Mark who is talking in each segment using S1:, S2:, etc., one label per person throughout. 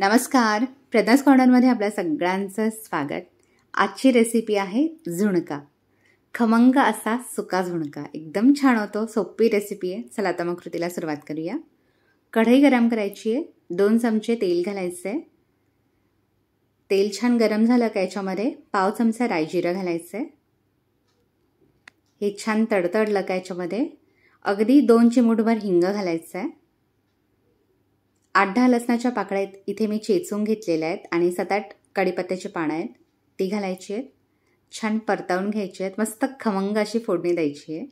S1: नमस्कार प्रदास कॉर्नरमध्ये आपल्या सगळ्यांचं स्वागत आजची रेसिपी आहे झुणका खमंग असा सुका झुणका एकदम छान होतो सोपी रेसिपी आहे चला आता मग कृतीला सुरुवात करूया कढई गरम करायची आहे दोन चमचे तेल घालायचं आहे तेल छान गरम झालं का याच्यामध्ये पाव चमचा रायजिरा घालायचं आहे हे छान तडतडलं का याच्यामध्ये अगदी दोन चिमूटभर हिंग घालायचं आहे आठ दहा लसणाच्या पाकळ्या आहेत इथे मी चेचून घेतलेल्या आहेत आणि सात आठ कडीपत्त्याची पानं आहेत ती घालायची आहेत छान परतावून घ्यायची आहेत मस्त खमंग अशी फोडणी द्यायची आहे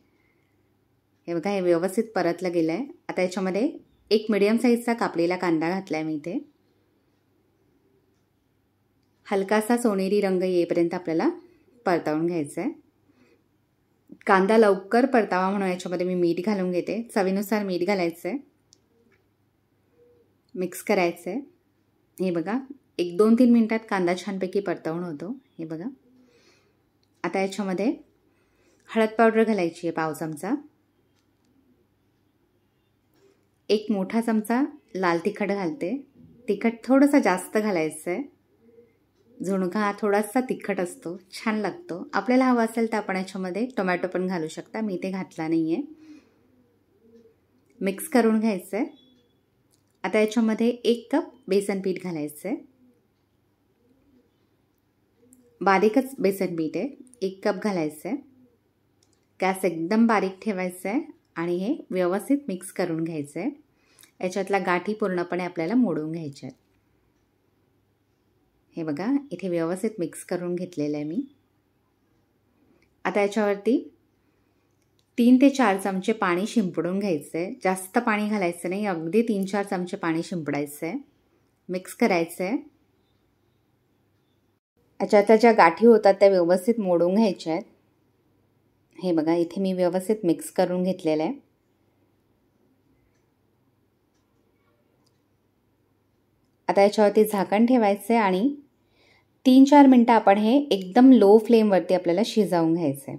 S1: हे बघा हे व्यवस्थित परतलं गेलं आहे आता याच्यामध्ये एक मिडियम साईजचा कापलेला कांदा घातला आहे मी इथे हलकासा सोनेरी रंग येईपर्यंत आपल्याला परतावून घ्यायचा आहे कांदा लवकर परतावा म्हणून याच्यामध्ये मी मीठ घालून घेते चवीनुसार मीठ घालायचं आहे मिक्स करायचं आहे हे बघा एक दोन तीन मिनटात कांदा छानपैकी परतवण होतो हे बघा आता याच्यामध्ये हळद पावडर घालायची आहे पाव चमचा एक मोठा चमचा लाल तिखट घालते तिखट थोडंसं जास्त घालायचं आहे झुणका हा थोडासा तिखट असतो छान लागतो आपल्याला हवा असेल तर आपण याच्यामध्ये टोमॅटो पण घालू शकता मी ते घातला नाही आहे मिक्स करून घ्यायचं आहे आता याच्यामध्ये एक कप बेसन पीठ घालायचं आहे बारीकच बेसन पीठ आहे एक कप घालायचं आहे गॅस एकदम बारीक ठेवायचं आहे आणि हे व्यवस्थित मिक्स करून घ्यायचं आहे याच्यातला गाठी पूर्णपणे आपल्याला मोडून घ्यायच्या हे बघा इथे व्यवस्थित मिक्स करून घेतलेलं आहे मी आता याच्यावरती तीन ते चार चमचे पाणी शिंपडून घ्यायचं आहे जास्त पाणी घालायचं नाही अगदी तीन चार चमचे पाणी शिंपडायचं आहे मिक्स करायचं आहे आता ज्या गाठी होतात त्या व्यवस्थित मोडून घ्यायच्या आहेत हे बघा इथे मी व्यवस्थित मिक्स करून घेतलेलं आहे आता याच्यावरती झाकण ठेवायचं आहे आणि तीन चार मिनटं आपण हे एकदम लो फ्लेमवरती आपल्याला शिजवून घ्यायचं आहे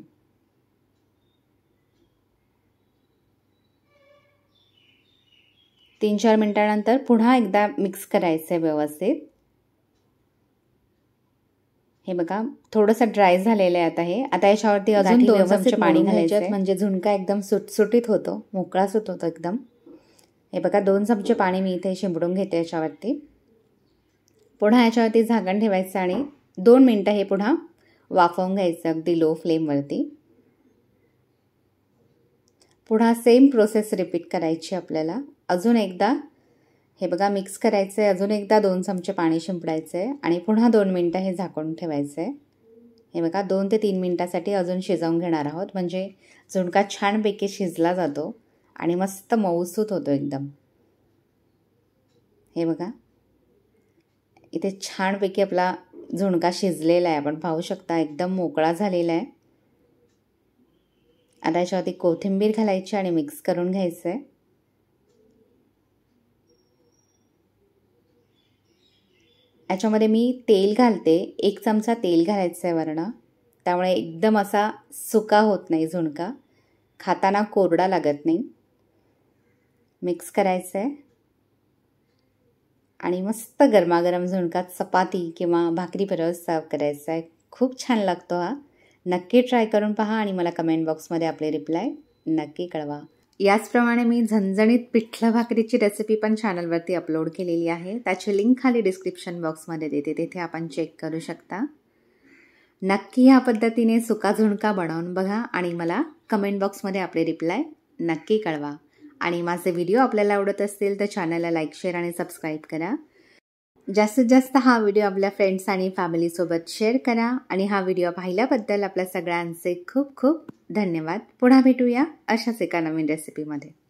S1: तीन चार मिनटानंतर पुन्हा एकदा मिक्स करायचं आहे व्यवस्थित हे बघा थोडंसं ड्राय झालेलं आहे आता हे आता याच्यावरती अजून दोन चमचे पाणी घालायचे म्हणजे झुणका एकदम सुटसुटीत होतो मोकळा सुट होतो एकदम हे बघा दोन चमचे पाणी मी इथे शिंपडून घेते याच्यावरती पुन्हा याच्यावरती झाकण ठेवायचं आणि दोन मिनटं हे पुन्हा वाफवून घ्यायचं अगदी लो फ्लेमवरती पुन्हा सेम प्रोसेस रिपीट करायची आपल्याला अजून एकदा हे बघा मिक्स करायचं आहे अजून एकदा दोन चमचे पाणी शिंपडायचं आहे आणि पुन्हा दोन मिनटं हे झाकून ठेवायचं आहे हे बघा दोन ते तीन मिनटासाठी अजून शिजवून घेणार आहोत म्हणजे झुणका छानपैकी शिजला जातो आणि मस्त मऊसूत होतो एकदम हे बघा इथे छानपैकी आपला झुणका शिजलेला आहे आपण पाहू शकता एकदम मोकळा झालेला आहे आता याच्यावरती कोथिंबीर घालायची आणि मिक्स करून घ्यायचं आहे याच्यामध्ये मी तेल घालते एक चमचा तेल घालायचं आहे वरणं त्यामुळे एकदम असा सुका होत नाही झुणका खाताना कोरडा लागत नाही मिक्स करायचं आहे आणि मस्त गरमागरम झुणका चपाती किंवा भाकरी बरोबर सर्व करायचा आहे खूप छान लागतो हा नक्की ट्राय करून पहा आणि मला कमेंट बॉक्समध्ये आपले रिप्लाय नक्की कळवा याचप्रमाणे मी झणझणीत पिठलं भाकरीची रेसिपी पण चॅनलवरती अपलोड केलेली आहे त्याची लिंक खाली डिस्क्रिप्शन बॉक्समध्ये देते तिथे आपण चेक करू शकता नक्की ह्या पद्धतीने सुका झुणका बनवून बघा आणि मला कमेंट बॉक्समध्ये आपले रिप्लाय नक्की कळवा आणि माझे व्हिडिओ आपल्याला आवडत असतील तर चॅनलला लाईक शेअर आणि सबस्क्राईब करा जास्तीत जास्त हा व्हिडिओ आपल्या फ्रेंड्स आणि फॅमिलीसोबत शेअर करा आणि हा व्हिडिओ पाहिल्याबद्दल आपल्या सगळ्यांचे खूप खूप धन्यवाद पुन्हा भेटूया अशाच एका नवीन रेसिपीमध्ये